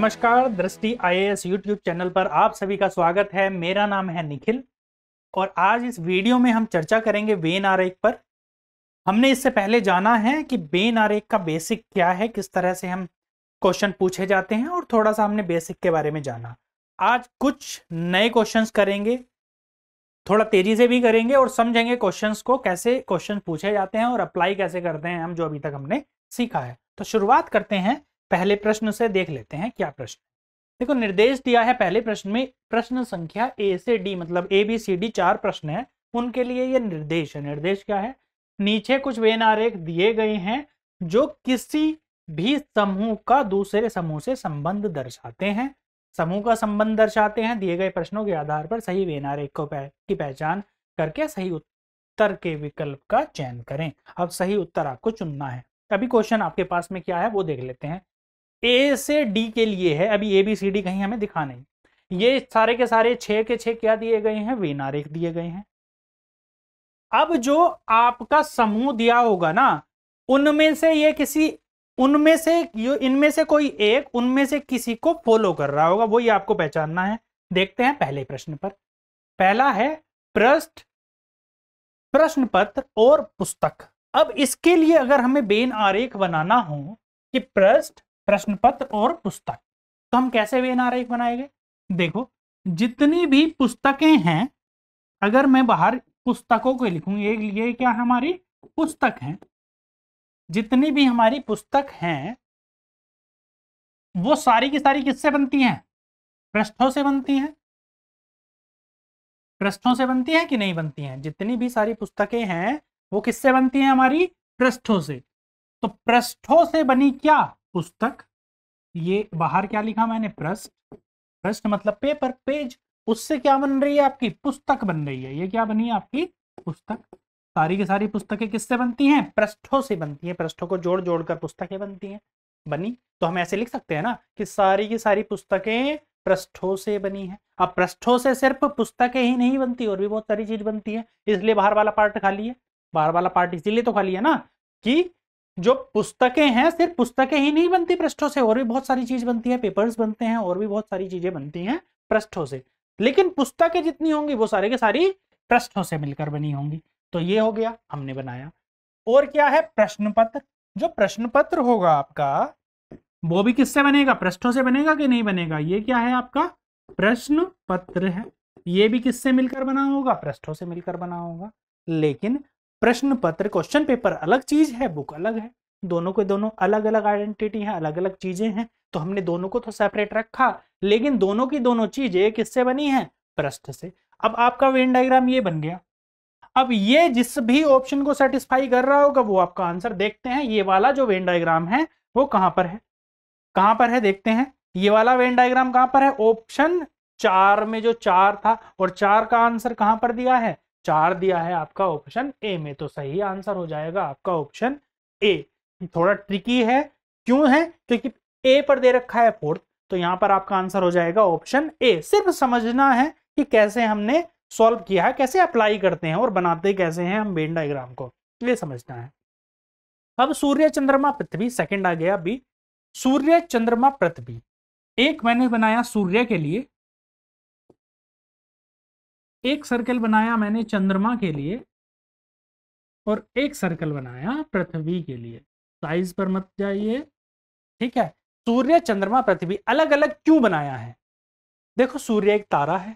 नमस्कार दृष्टि IAS YouTube channel पर आप सभी का स्वागत है मेरा नाम है निखिल और आज इस वीडियो में हम चर्चा करेंगे बेन आरेख पर हमने इससे पहले जाना है कि बेन आरेख का बेसिक क्या है किस तरह से हम क्वेश्चन पूछे जाते हैं और थोड़ा सा हमने बेसिक के बारे में जाना आज कुछ नए क्वेश्चन करेंगे थोड़ा तेजी से भी करेंगे और समझेंगे क्वेश्चन को कैसे क्वेश्चन पूछे जाते हैं और अप्लाई कैसे करते हैं हम जो अभी तक हमने सीखा है तो शुरुआत करते हैं पहले प्रश्न से देख लेते हैं क्या प्रश्न देखो निर्देश दिया है पहले प्रश्न में प्रश्न संख्या ए से डी मतलब ए बी सी डी चार प्रश्न है उनके लिए ये निर्देश है निर्देश क्या है नीचे कुछ वेन आरेख दिए गए हैं जो किसी भी समूह का दूसरे समूह से संबंध दर्शाते हैं समूह का संबंध दर्शाते हैं दिए गए प्रश्नों के आधार पर सही वेन आरेख को की पहचान करके सही उत्तर के विकल्प का चयन करें अब सही उत्तर आपको चुनना है अभी क्वेश्चन आपके पास में क्या है वो देख लेते हैं ए से डी के लिए है अभी ए बी सी डी कहीं हमें दिखा नहीं ये सारे के सारे छे के छे क्या दिए गए हैं वेनारेख दिए गए हैं अब जो आपका समूह दिया होगा ना उनमें से ये किसी उनमें से इनमें से कोई एक उनमें से किसी को फॉलो कर रहा होगा वही आपको पहचानना है देखते हैं पहले प्रश्न पर पहला है प्रश्न प्रश्न पत्र और पुस्तक अब इसके लिए अगर हमें बेन आरेख बनाना हो कि पृष्ठ प्रश्न पत्र और पुस्तक तो हम कैसे वेन आरेख बनाएंगे देखो जितनी भी पुस्तकें हैं अगर मैं बाहर पुस्तकों को लिखूं ये ये क्या हमारी पुस्तक हैं जितनी भी हमारी पुस्तक हैं वो सारी की सारी किससे बनती हैं पृष्ठों से बनती हैं पृष्ठों से बनती हैं कि नहीं बनती हैं जितनी भी सारी पुस्तकें हैं वो किससे बनती हैं हमारी पृष्ठों से तो पृष्ठों से बनी क्या पुस्तक ये बाहर क्या लिखा मैंने प्रश्न प्रश्न मतलब पेपर पेज उससे क्या बन रही है आपकी पुस्तक बन रही है ये क्या बनी है आपकी पुस्तक सारी की सारी पुस्तकें किससे बनती हैं पृष्ठों से बनती हैं पृष्ठों को जोड़ जोड़ कर पुस्तकें बनती हैं बनी तो हम ऐसे लिख सकते हैं ना कि सारी की सारी पुस्तकें पृष्ठों से बनी है अब पृष्ठों से सिर्फ पुस्तकें ही नहीं बनती और भी बहुत सारी चीज बनती है इसलिए बाहर वाला पार्ट खाली है बाहर वाला पार्ट इसीलिए तो खाली है ना कि जो पुस्तकें हैं सिर्फ पुस्तकें ही नहीं बनती पृष्ठों से और भी बहुत सारी चीज बनती है पेपर्स बनते हैं और भी बहुत सारी चीजें बनती हैं पृष्ठों से लेकिन पुस्तकें जितनी होंगी वो सारे के सारी पृष्ठों से मिलकर बनी होंगी तो ये हो गया हमने बनाया और क्या है प्रश्न पत्र जो प्रश्न पत्र होगा आपका वो भी किससे बनेगा पृष्ठों से बनेगा कि नहीं बनेगा ये क्या है आपका प्रश्न पत्र है ये भी किससे मिलकर बना होगा पृष्ठों से मिलकर बना होगा लेकिन प्रश्न पत्र क्वेश्चन पेपर अलग चीज है बुक अलग है दोनों के दोनों अलग अलग आइडेंटिटी हैं अलग अलग चीजें हैं तो हमने दोनों को तो सेपरेट रखा लेकिन दोनों की दोनों चीजें किससे बनी है प्रश्न से अब आपका वेन डायग्राम ये बन गया अब ये जिस भी ऑप्शन को सेटिस्फाई कर रहा होगा वो आपका आंसर देखते हैं ये वाला जो वेन डायग्राम है वो कहां पर है कहां पर है देखते हैं ये वाला वेन डायग्राम कहां पर है ऑप्शन चार में जो चार था और चार का आंसर कहां पर दिया है चार दिया है आपका ऑप्शन ए में तो सही आंसर हो जाएगा आपका ऑप्शन ए थोड़ा ट्रिकी है क्यों है क्योंकि ए पर दे रखा है फोर्थ तो यहां पर आपका आंसर हो जाएगा ऑप्शन ए सिर्फ समझना है कि कैसे हमने सॉल्व किया है कैसे अप्लाई करते हैं और बनाते कैसे हैं हम बेन डायग्राम को ये समझना है अब सूर्य चंद्रमा पृथ्वी सेकंड आ गया बी सूर्य चंद्रमा पृथ्वी एक मैंने बनाया सूर्य के लिए एक सर्कल बनाया मैंने चंद्रमा के लिए और एक सर्कल बनाया पृथ्वी के लिए साइज पर मत जाइए ठीक है सूर्य चंद्रमा पृथ्वी अलग अलग क्यों बनाया है देखो सूर्य एक तारा है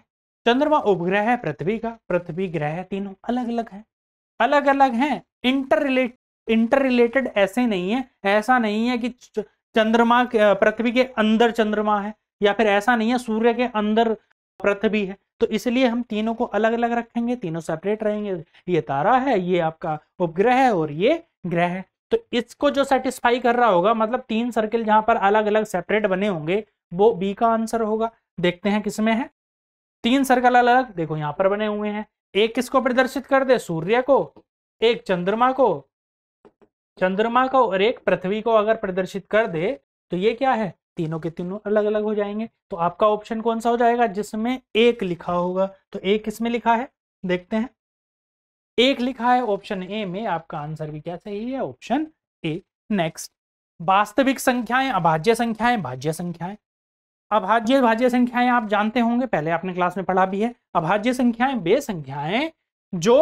चंद्रमा उपग्रह है पृथ्वी का पृथ्वी ग्रह है तीनों अलग अलग है अलग अलग है इंटर रिलेट इंटर रिलेटेड ऐसे नहीं है ऐसा नहीं है कि चंद्रमा पृथ्वी के अंदर चंद्रमा है या फिर ऐसा नहीं है सूर्य के अंदर पृथ्वी है तो इसलिए हम तीनों को अलग अलग रखेंगे तीनों सेपरेट रहेंगे ये तारा है ये आपका उपग्रह है और ये ग्रह है तो इसको जो सेटिस्फाई कर रहा होगा मतलब तीन सर्किल जहां पर अलग अलग सेपरेट बने होंगे वो बी का आंसर होगा देखते हैं किसमें है तीन सर्कल अलग अलग देखो यहां पर बने हुए हैं एक किसको प्रदर्शित कर दे सूर्य को एक चंद्रमा को चंद्रमा को और एक पृथ्वी को अगर प्रदर्शित कर दे तो ये क्या है तीनों के तीनों अलग अलग हो जाएंगे तो आपका ऑप्शन कौन सा हो जाएगा जिसमें एक लिखा होगा तो एक किसमें लिखा है देखते हैं एक लिखा है ऑप्शन ए में आपका आंसर भी क्या सही है ऑप्शन ए नेक्स्ट वास्तविक संख्याएं अभाज्य संख्याएं भाज्य संख्याएं अभाज्य भाज्य संख्याएं आप जानते होंगे पहले आपने क्लास में पढ़ा भी है अभाज्य संख्याएं वे संख्याएं जो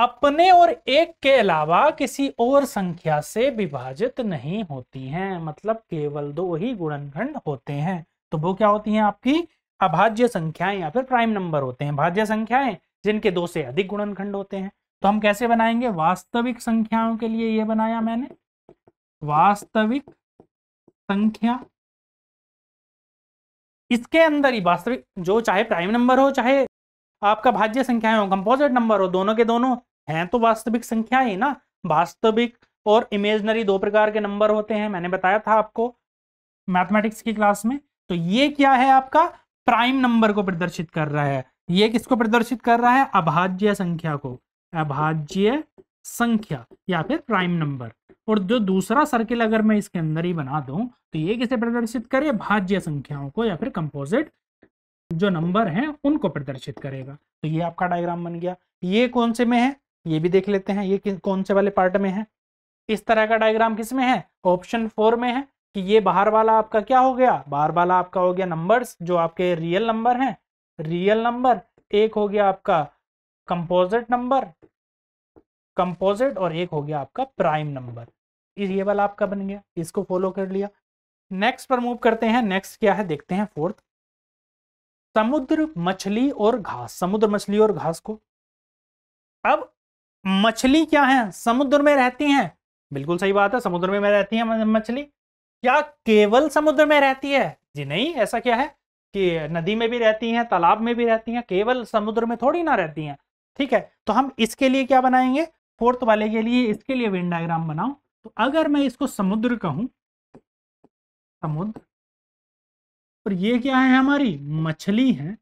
अपने और एक के अलावा किसी और संख्या से विभाजित नहीं होती हैं मतलब केवल दो ही गुणनखंड होते हैं तो वो क्या होती हैं आपकी अभाज्य संख्याएं या फिर प्राइम नंबर होते हैं भाज्य संख्याएं जिनके दो से अधिक गुणनखंड होते हैं तो हम कैसे बनाएंगे वास्तविक संख्याओं के लिए यह बनाया मैंने वास्तविक संख्या इसके अंदर ही वास्तविक जो चाहे प्राइम नंबर हो चाहे आपका भाज्य संख्याएं हो कंपोजिट नंबर हो दोनों के दोनों हैं तो वास्तविक संख्या ही ना वास्तविक और इमेजनरी दो प्रकार के नंबर होते हैं मैंने बताया था आपको मैथमेटिक्स की क्लास में तो ये क्या है आपका प्राइम नंबर को प्रदर्शित कर रहा है ये किसको प्रदर्शित कर रहा है अभाज्य संख्या को अभाज्य संख्या या फिर प्राइम नंबर और जो दूसरा सर्किल अगर मैं इसके अंदर ही बना दूं तो ये किसे प्रदर्शित करे भाज्य संख्याओं को या फिर कंपोजिट जो नंबर हैं उनको प्रदर्शित करेगा तो ये आपका डायग्राम बन गया ये कौन से में है ये भी देख लेते हैं ये कौन से वाले पार्ट में है इस तरह का डायग्राम किस में है ऑप्शन फोर में है कि ये बाहर वाला आपका क्या हो गया बाहर वाला आपका हो गया नंबर्स जो आपके रियल नंबर हैं रियल नंबर एक हो गया आपका कंपोजिट नंबर कंपोजिट और एक हो गया आपका प्राइम नंबर ये वाला आपका बन गया इसको फॉलो कर लिया नेक्स्ट पर मूव करते हैं नेक्स्ट क्या है देखते हैं फोर्थ समुद्र मछली और घास समुद्र मछली और घास को अब मछली क्या है समुद्र में रहती हैं बिल्कुल सही बात है समुद्र में, रहती है मछली क्या केवल समुद्र में रहती है जी नहीं ऐसा क्या है कि नदी में भी रहती हैं तालाब में भी रहती हैं केवल समुद्र में थोड़ी ना रहती हैं ठीक है तो हम इसके लिए क्या बनाएंगे फोर्थ वाले के लिए इसके लिए वेन डायग्राम बनाओ तो अगर मैं इसको समुद्र कहूं समुद्र और ये क्या है हमारी मछली है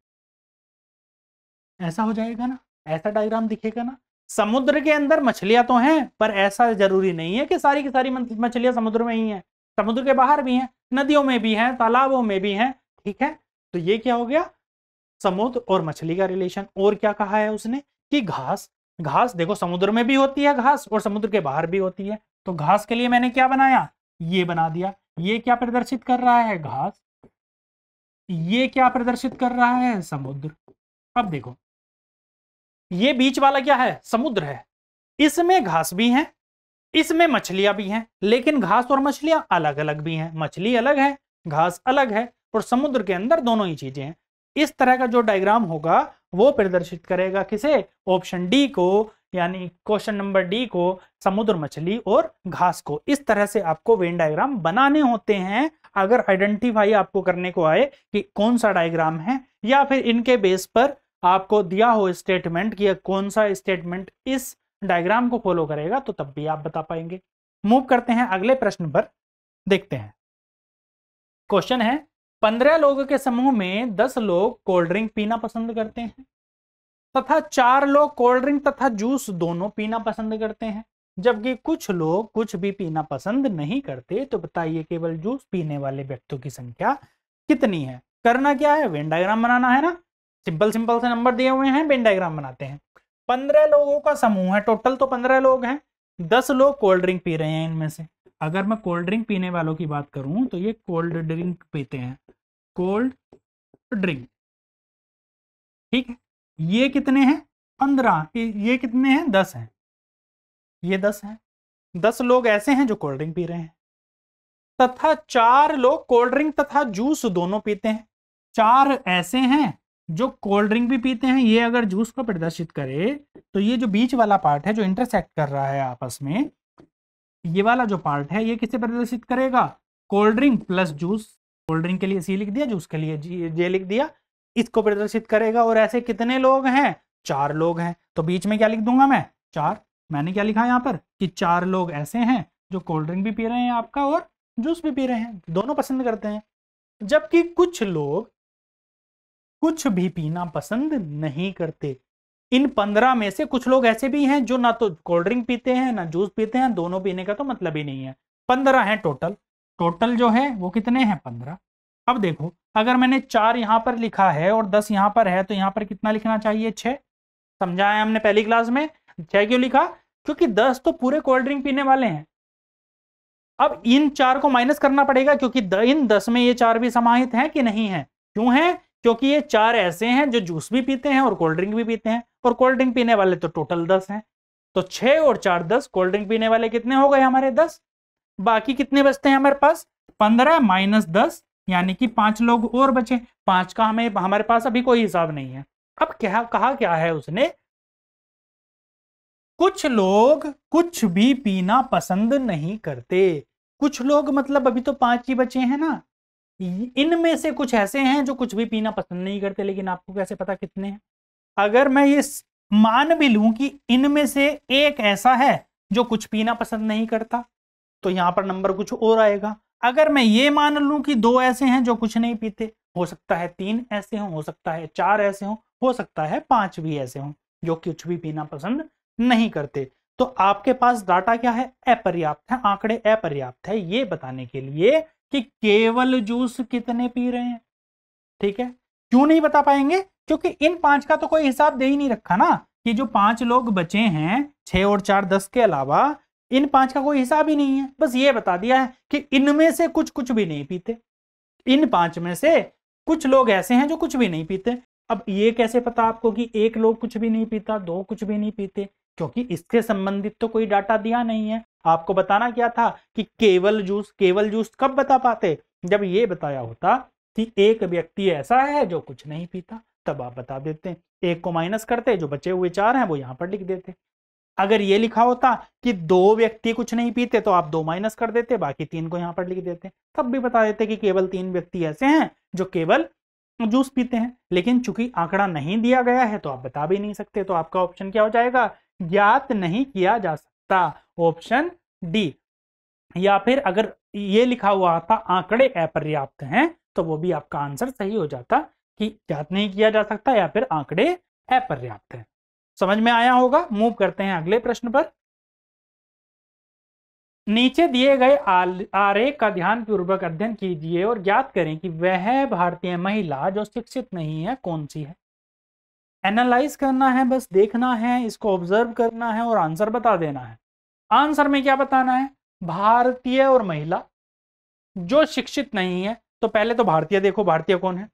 ऐसा हो जाएगा ना ऐसा डायग्राम दिखेगा ना समुद्र के अंदर मछलियां तो हैं पर ऐसा जरूरी नहीं है कि सारी की सारी मछलियां समुद्र में ही हैं समुद्र के बाहर भी हैं नदियों में भी हैं तालाबों में भी हैं ठीक है तो ये क्या हो गया समुद्र और मछली का रिलेशन और क्या कहा है उसने कि घास घास देखो समुद्र में भी होती है घास और समुद्र के बाहर भी होती है तो घास के लिए मैंने क्या बनाया ये बना दिया ये क्या प्रदर्शित कर रहा है घास ये क्या प्रदर्शित कर रहा है समुद्र अब देखो ये बीच वाला क्या है समुद्र है इसमें घास भी है इसमें मछलियां भी हैं लेकिन घास और मछलियां अलग अलग भी हैं मछली अलग है घास अलग है और समुद्र के अंदर दोनों ही चीजें हैं इस तरह का जो डायग्राम होगा वो प्रदर्शित करेगा किसे ऑप्शन डी को यानी क्वेश्चन नंबर डी को समुद्र मछली और घास को इस तरह से आपको वेन डायग्राम बनाने होते हैं अगर आइडेंटिफाई आपको करने को आए कि कौन सा डायग्राम है या फिर इनके बेस पर आपको दिया हो स्टेटमेंट कि कौन सा स्टेटमेंट इस डायग्राम को फॉलो करेगा तो तब भी आप बता पाएंगे मूव करते हैं अगले प्रश्न पर देखते हैं क्वेश्चन है पंद्रह लोगों के समूह में दस लोग कोल्ड ड्रिंक पीना पसंद करते हैं तथा चार लोग कोल्ड ड्रिंक तथा जूस दोनों पीना पसंद करते हैं जबकि कुछ लोग कुछ भी पीना पसंद नहीं करते तो बताइए केवल जूस पीने वाले व्यक्तियों की संख्या कितनी है करना क्या है वेन डायग्राम बनाना है ना सिंपल सिंपल से नंबर दिए हुए हैं वेन डायग्राम बनाते हैं पंद्रह लोगों का समूह है टोटल तो पंद्रह लोग हैं दस लोग कोल्ड ड्रिंक पी रहे हैं इनमें से अगर मैं कोल्ड ड्रिंक पीने वालों की बात करूं तो ये कोल्ड ड्रिंक पीते हैं कोल्ड ड्रिंक ठीक है ये कितने हैं पंद्रह ये कितने हैं दस हैं ये दस हैं दस लोग ऐसे हैं जो कोल्ड ड्रिंक पी रहे हैं तथा चार लोग कोल्ड ड्रिंक तथा जूस दोनों पीते हैं चार ऐसे हैं जो कोल्ड ड्रिंक भी पीते हैं ये अगर जूस को प्रदर्शित करे तो ये जो बीच वाला पार्ट है जो इंटरसेक्ट कर रहा है आपस में ये वाला जो पार्ट है ये किसे प्रदर्शित करेगा cold drink plus juice cold drink के लिए सी लिख दिया जूस के लिए जे लिख दिया इसको प्रदर्शित करेगा और ऐसे कितने लोग हैं चार लोग हैं तो बीच में क्या लिख दूंगा मैं चार मैंने क्या लिखा यहाँ पर कि चार लोग ऐसे हैं जो कोल्ड ड्रिंक भी पी रहे हैं आपका और जूस भी पी रहे हैं दोनों पसंद करते हैं जबकि कुछ लोग कुछ भी पीना पसंद नहीं करते इन पंद्रह में से कुछ लोग ऐसे भी हैं जो ना तो कोल्ड ड्रिंक पीते हैं ना जूस पीते हैं दोनों पीने का तो मतलब ही नहीं है पंद्रह हैं टोटल टोटल जो है वो कितने हैं पंद्रह अब देखो अगर मैंने चार यहाँ पर लिखा है और दस यहाँ पर है तो यहाँ पर कितना लिखना चाहिए छः समझाया हमने पहली क्लास में छः क्यों लिखा क्योंकि दस तो पूरे कोल्ड ड्रिंक पीने वाले हैं अब इन चार को माइनस करना पड़ेगा क्योंकि द, इन दस में ये चार भी समाहित हैं कि नहीं है क्यों है क्योंकि ये चार ऐसे हैं जो जूस भी पीते हैं और कोल्ड ड्रिंक भी पीते हैं और कोल्ड ड्रिंक पीने वाले तो टोटल दस हैं तो छह और चार दस कोल्ड ड्रिंक पीने वाले कितने हो गए हमारे दस बाकी कितने बचते हैं हमारे पास पंद्रह माइनस दस यानी कि पांच लोग और बचे पांच का हमें हमारे पास अभी कोई हिसाब नहीं है अब क्या कहा क्या है उसने कुछ लोग कुछ भी पीना पसंद नहीं करते कुछ लोग मतलब अभी तो पांच ही बचे हैं ना इनमें से कुछ ऐसे हैं जो कुछ भी पीना पसंद नहीं करते लेकिन आपको कैसे पता कितने हैं अगर मैं ये मान भी लूं कि इनमें से एक ऐसा है जो कुछ पीना पसंद नहीं करता तो यहां पर नंबर कुछ और आएगा अगर मैं ये मान लूं कि दो ऐसे हैं जो कुछ नहीं पीते हो सकता है तीन ऐसे हों हो सकता है चार ऐसे हों हो सकता है पांच भी ऐसे हों जो कुछ भी पीना पसंद नहीं करते तो आपके पास डाटा क्या है अपर्याप्त है आंकड़े अपर्याप्त है ये बताने के लिए कि केवल जूस कितने पी रहे हैं ठीक है क्यों नहीं बता पाएंगे क्योंकि इन पांच का तो कोई हिसाब दे ही नहीं रखा ना कि जो पांच लोग बचे हैं छह और चार दस के अलावा इन पांच का कोई हिसाब ही नहीं है बस ये बता दिया है कि इनमें से कुछ कुछ भी नहीं पीते इन पांच में से कुछ लोग ऐसे हैं जो कुछ भी नहीं पीते अब ये कैसे पता आपको कि एक लोग कुछ भी नहीं पीता दो कुछ भी नहीं पीते क्योंकि इससे संबंधित तो कोई डाटा दिया नहीं है आपको बताना क्या था कि केवल जूस केवल जूस कब बता पाते जब ये बताया होता कि एक व्यक्ति ऐसा है जो कुछ नहीं पीता तब आप बता देते एक को माइनस करते जो बचे हुए चार हैं वो यहाँ पर लिख देते अगर ये लिखा होता कि दो व्यक्ति कुछ नहीं पीते तो आप दो माइनस कर देते बाकी तीन को यहाँ पर लिख देते तब भी बता देते कि केवल तीन व्यक्ति ऐसे हैं जो केवल जूस पीते हैं लेकिन चूंकि आंकड़ा नहीं दिया गया है तो आप बता भी नहीं सकते तो आपका ऑप्शन क्या हो जाएगा ज्ञात नहीं किया जा सकता ऑप्शन डी या फिर अगर ये लिखा हुआ था आंकड़े अपर्याप्त हैं तो वो भी आपका आंसर सही हो जाता कि ज्ञात नहीं किया जा सकता या फिर आंकड़े अपर्याप्त हैं समझ में आया होगा मूव करते हैं अगले प्रश्न पर नीचे दिए गए आरेख का ध्यान पूर्वक अध्ययन कीजिए और ज्ञात करें कि वह भारतीय महिला जो शिक्षित नहीं है कौन सी है एनालाइज करना है बस देखना है इसको ऑब्जर्व करना है और आंसर बता देना है आंसर में क्या बताना है भारतीय और महिला जो शिक्षित नहीं है तो पहले तो भारतीय देखो भारतीय कौन है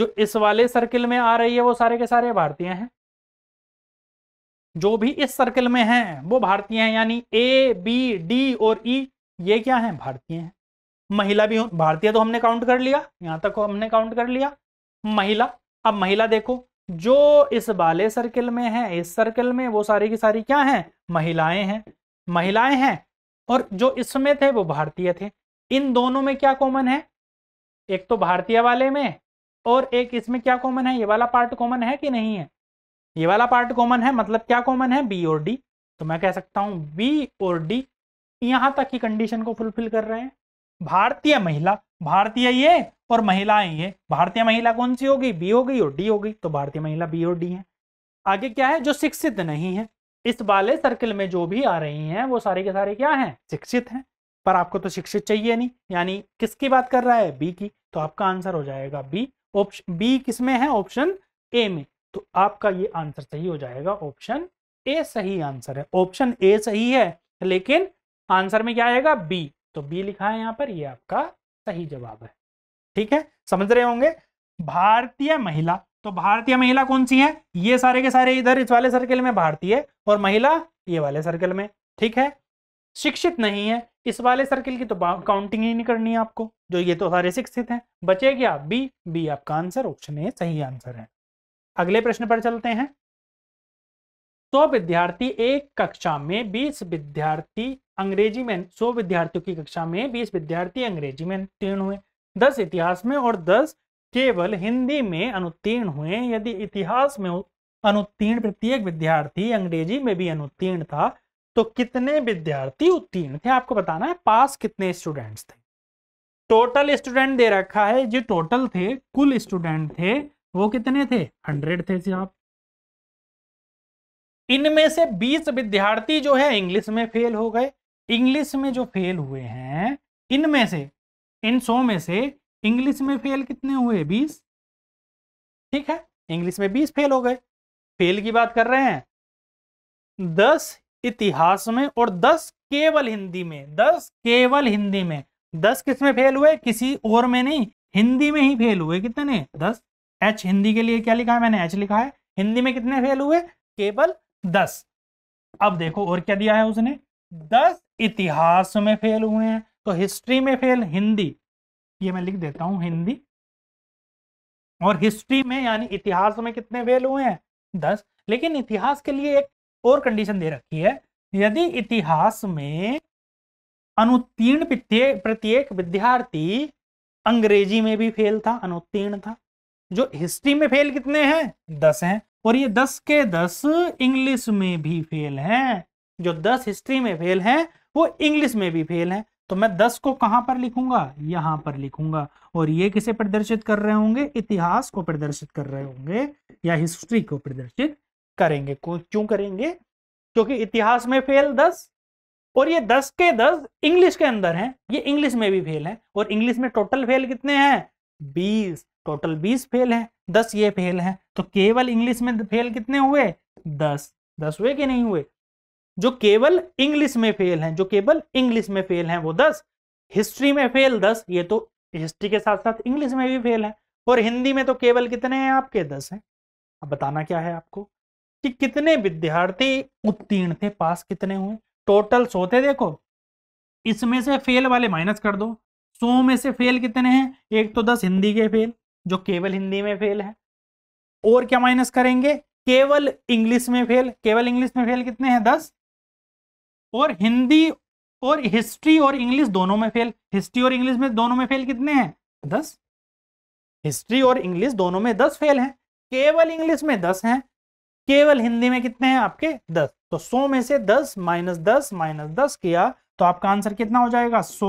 जो इस वाले सर्किल में आ रही है वो सारे के सारे भारतीय हैं जो भी इस सर्किल में हैं वो भारतीय हैं यानी ए बी डी और ई e, ये क्या हैं भारतीय हैं महिला भी भारतीय तो हमने काउंट कर लिया यहां तक हमने काउंट कर लिया महिला अब महिला देखो जो इस वाले सर्किल में है इस सर्किल में वो सारी की सारी क्या है महिलाएं हैं महिलाएं हैं और जो इसमें थे वो भारतीय थे इन दोनों में क्या कॉमन है एक तो भारतीय वाले में और एक इसमें क्या कॉमन है ये वाला पार्ट कॉमन है कि नहीं है ये वाला पार्ट कॉमन है मतलब क्या कॉमन है बी और डी तो मैं कह सकता हूं बी और डी यहां तक की कंडीशन को फुलफिल कर रहे हैं भारतीय महिला भारतीय ये और महिलाएं ये भारतीय महिला कौन सी होगी बी हो गई और डी हो गई तो भारतीय महिला बी और डी है आगे क्या है जो शिक्षित नहीं है इस वाले सर्किल में जो भी आ रही हैं वो सारे के सारे क्या हैं शिक्षित हैं पर आपको तो शिक्षित चाहिए नहीं यानी किसकी बात कर रहा है बी की तो आपका आंसर हो जाएगा बी ऑप्शन बी किस में है ऑप्शन ए में तो आपका ये आंसर सही हो जाएगा ऑप्शन ए सही आंसर है ऑप्शन ए सही है लेकिन आंसर में क्या आएगा बी तो बी लिखा है यहाँ पर ये आपका सही जवाब है ठीक है समझ रहे होंगे भारतीय महिला तो भारतीय महिला कौन सी है ये सारे के सारे इधर इस वाले सर्कल में भारतीय और महिला ये वाले सर्कल में ठीक है शिक्षित नहीं है इस वाले सर्किल की तो काउंटिंग ही नहीं करनी है आपको जो ये तो सारे शिक्षित हैं बचे क्या बी बी आपका आंसर ऑप्शन ए सही आंसर है अगले प्रश्न पर चलते हैं सौ विद्यार्थी एक कक्षा में बीस विद्यार्थी अंग्रेजी में सौ विद्यार्थियों की कक्षा में बीस विद्यार्थी अंग्रेजी में उत्तीर्ण हुए दस इतिहास में और दस केवल हिंदी में अनुत्तीर्ण हुए यदि इतिहास में अनुत्तीर्ण प्रत्येक विद्यार्थी अंग्रेजी में भी अनुत्तीर्ण था तो कितने विद्यार्थी उत्तीर्ण थे आपको बताना है पास कितने स्टूडेंट्स थे टोटल स्टूडेंट दे रखा है जो टोटल थे कुल स्टूडेंट थे वो कितने थे हंड्रेड थे आप इनमें से 20 विद्यार्थी जो है इंग्लिश में फेल हो गए इंग्लिश में जो फेल हुए हैं इनमें से इन सौ में से इंग्लिश में फेल कितने हुए 20 ठीक है इंग्लिश में 20 फेल हो गए फेल की बात कर रहे हैं 10 इतिहास में और 10 केवल हिंदी में 10 केवल हिंदी में 10 किस में फेल हुए किसी और में नहीं हिंदी में ही फेल हुए कितने दस एच हिंदी के लिए क्या लिखा है मैंने एच लिखा है हिंदी में कितने फेल हुए केवल दस अब देखो और क्या दिया है उसने दस इतिहास में फेल हुए हैं तो हिस्ट्री में फेल हिंदी ये मैं लिख देता हूं हिंदी और हिस्ट्री में यानी इतिहास में कितने फेल हुए हैं दस लेकिन इतिहास के लिए एक और कंडीशन दे रखी है यदि इतिहास में अनुत्तीर्ण प्रत्येक विद्यार्थी अंग्रेजी में भी फेल था अनुत्तीर्ण था जो हिस्ट्री में फेल कितने हैं दस हैं और ये दस के दस इंग्लिश में भी फेल हैं जो दस हिस्ट्री में फेल हैं वो इंग्लिश में भी फेल हैं तो मैं दस को कहां पर लिखूंगा यहां पर लिखूंगा और ये किसे प्रदर्शित कर रहे होंगे इतिहास को प्रदर्शित कर रहे होंगे या हिस्ट्री को प्रदर्शित करेंगे क्यों करेंगे क्योंकि इतिहास में फेल दस और ये दस के दस इंग्लिश के अंदर हैं ये इंग्लिश में भी फेल है और इंग्लिश में टोटल फेल कितने हैं बीस टोटल बीस फेल हैं दस ये फेल हैं तो केवल इंग्लिश में फेल कितने हुए दस दस हुए कि नहीं हुए जो केवल इंग्लिश में फेल हैं जो केवल इंग्लिश में फेल हैं वो दस हिस्ट्री में फेल दस ये तो हिस्ट्री के साथ साथ इंग्लिश में भी फेल है और हिंदी में तो केवल कितने हैं आपके दस हैं अब बताना क्या है आपको कि कितने विद्यार्थी उत्तीर्ण थे पास कितने हुए टोटल सो थे देखो इसमें से फेल वाले माइनस कर दो सो में से फेल कितने हैं एक तो दस हिंदी के फेल जो केवल हिंदी में फेल है और क्या माइनस करेंगे केवल इंग्लिश में फेल केवल इंग्लिश में फेल कितने हैं दस और हिंदी और हिस्ट्री और इंग्लिश दोनों में फेल हिस्ट्री और इंग्लिश में दोनों में फेल कितने हैं दस हिस्ट्री और इंग्लिश दोनों में दस फेल हैं केवल इंग्लिश में दस हैं केवल हिंदी में कितने हैं आपके दस तो सौ में से दस माइनस दस माइनस दस किया तो आपका आंसर कितना हो जाएगा सो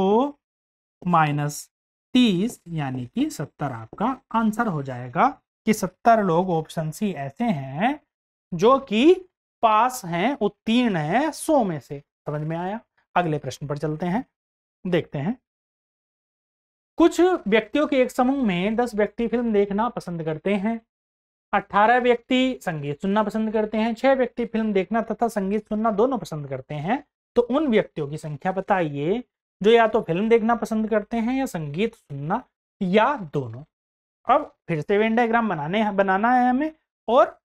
माइनस तीस यानी कि सत्तर आपका आंसर हो जाएगा कि सत्तर लोग ऑप्शन सी ऐसे हैं जो कि पास हैं उत्तीर्ण हैं सौ में से समझ में आया अगले प्रश्न पर चलते हैं देखते हैं कुछ व्यक्तियों के एक समूह में दस व्यक्ति फिल्म देखना पसंद करते हैं अट्ठारह व्यक्ति संगीत सुनना पसंद करते हैं छह व्यक्ति फिल्म देखना तथा संगीत सुनना दोनों पसंद करते हैं तो उन व्यक्तियों की संख्या बताइए जो या तो फिल्म देखना पसंद करते हैं या संगीत सुनना या दोनों अब फिर से वेन डायग्राम बनाने बनाना है हमें और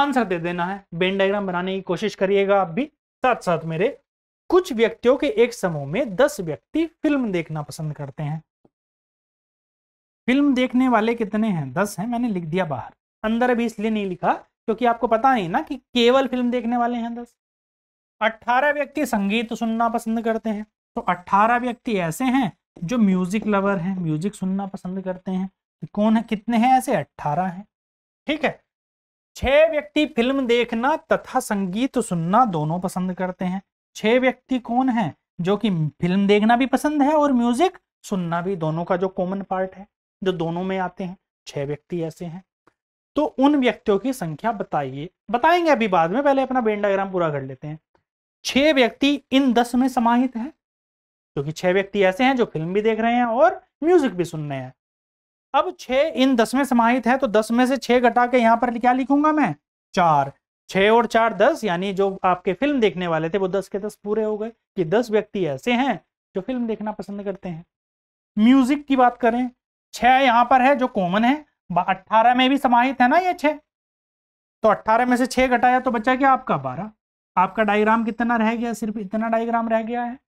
आंसर दे देना है वेन डायग्राम बनाने की कोशिश करिएगा आप भी साथ साथ मेरे कुछ व्यक्तियों के एक समूह में दस व्यक्ति फिल्म देखना पसंद करते हैं फिल्म देखने वाले कितने हैं दस हैं मैंने लिख दिया बाहर अंदर अभी इसलिए नहीं लिखा क्योंकि आपको पता नहीं ना कि केवल फिल्म देखने वाले हैं दस अट्ठारह व्यक्ति संगीत सुनना पसंद करते हैं तो 18 व्यक्ति ऐसे हैं जो म्यूजिक लवर हैं म्यूजिक सुनना पसंद करते हैं तो कौन है कितने हैं ऐसे 18 हैं ठीक है छह व्यक्ति फिल्म देखना तथा संगीत सुनना दोनों पसंद करते हैं छह व्यक्ति कौन है जो कि फिल्म देखना भी पसंद है और म्यूजिक सुनना भी दोनों का जो कॉमन पार्ट है जो दोनों में आते हैं छह व्यक्ति ऐसे हैं तो उन व्यक्तियों की संख्या बताइए बताएंगे अभी बाद में पहले अपना बेन डायग्राम पूरा कर लेते हैं छह व्यक्ति इन दस में समाहित है क्योंकि छह व्यक्ति ऐसे हैं जो फिल्म भी देख रहे हैं और म्यूजिक भी सुन रहे हैं अब छह इन दस में समाहित है तो दस में से छह घटा के यहाँ पर क्या लिखूंगा मैं चार छ और चार दस यानी जो आपके फिल्म देखने वाले थे वो दस के दस पूरे हो गए कि दस व्यक्ति ऐसे हैं जो फिल्म देखना पसंद करते हैं म्यूजिक की बात करें छह यहाँ पर है जो कॉमन है अट्ठारह में भी समाहित है ना ये छह तो अट्ठारह में से छह घटाया तो बचा क्या आपका बारह आपका डायग्राम कितना रह गया सिर्फ इतना डायग्राम रह गया है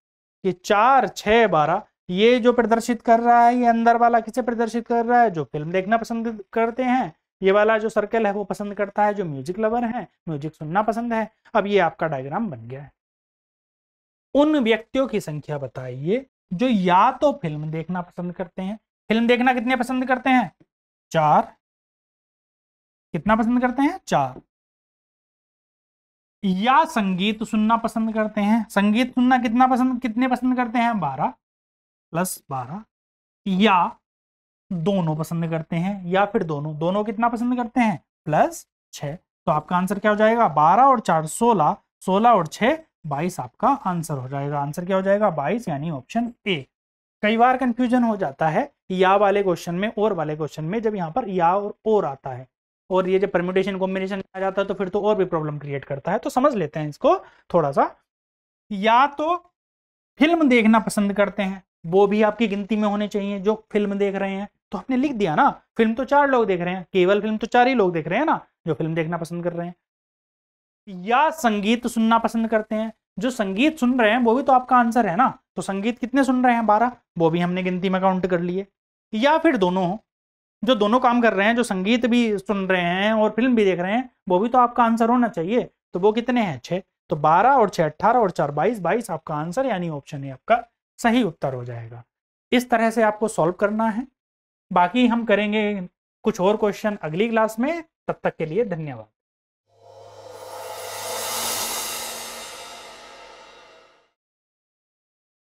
ये चार छः बारह ये जो प्रदर्शित कर रहा है ये अंदर वाला किसे प्रदर्शित कर रहा है जो फिल्म देखना पसंद करते हैं ये वाला जो सर्कल है वो पसंद करता है जो म्यूजिक लवर है म्यूजिक सुनना पसंद है अब ये आपका डायग्राम बन गया है उन व्यक्तियों की संख्या बताइए जो या तो फिल्म देखना पसंद करते हैं फिल्म देखना कितने पसंद करते हैं चार कितना पसंद करते हैं चार या संगीत सुनना पसंद करते हैं संगीत सुनना कितना पसंद कितने पसंद करते हैं बारह प्लस बारह या दोनों पसंद करते हैं या फिर दोनों दोनों कितना पसंद करते हैं प्लस छ तो आपका आंसर क्या हो जाएगा बारह और चार सोलह सोलह और छह बाईस आपका आंसर हो जाएगा आंसर क्या हो जाएगा बाईस यानी ऑप्शन ए कई बार कंफ्यूजन हो जाता है या वाले क्वेश्चन में और वाले क्वेश्चन में जब यहाँ पर या और और आता है और ये जब परम्यूटेशन कॉम्बिनेशन आ जाता है तो फिर तो और भी प्रॉब्लम क्रिएट करता है तो समझ लेते हैं इसको थोड़ा सा या तो फिल्म देखना पसंद करते हैं वो भी आपकी गिनती में होने चाहिए जो फिल्म देख रहे हैं तो आपने लिख दिया ना फिल्म तो चार लोग देख रहे हैं केवल फिल्म तो चार ही लोग देख रहे हैं ना जो फिल्म देखना पसंद कर रहे हैं या संगीत सुनना पसंद करते हैं जो संगीत सुन रहे हैं वो भी तो आपका आंसर है ना तो संगीत कितने सुन रहे हैं बारह वो भी हमने गिनती में काउंट कर लिए या फिर दोनों हो जो दोनों काम कर रहे हैं जो संगीत भी सुन रहे हैं और फिल्म भी देख रहे हैं वो भी तो आपका आंसर होना चाहिए तो वो कितने हैं छः तो बारह और छः अट्ठारह और चार बाईस बाईस आपका आंसर यानी ऑप्शन है आपका सही उत्तर हो जाएगा इस तरह से आपको सॉल्व करना है बाकी हम करेंगे कुछ और क्वेश्चन अगली क्लास में तब तक के लिए धन्यवाद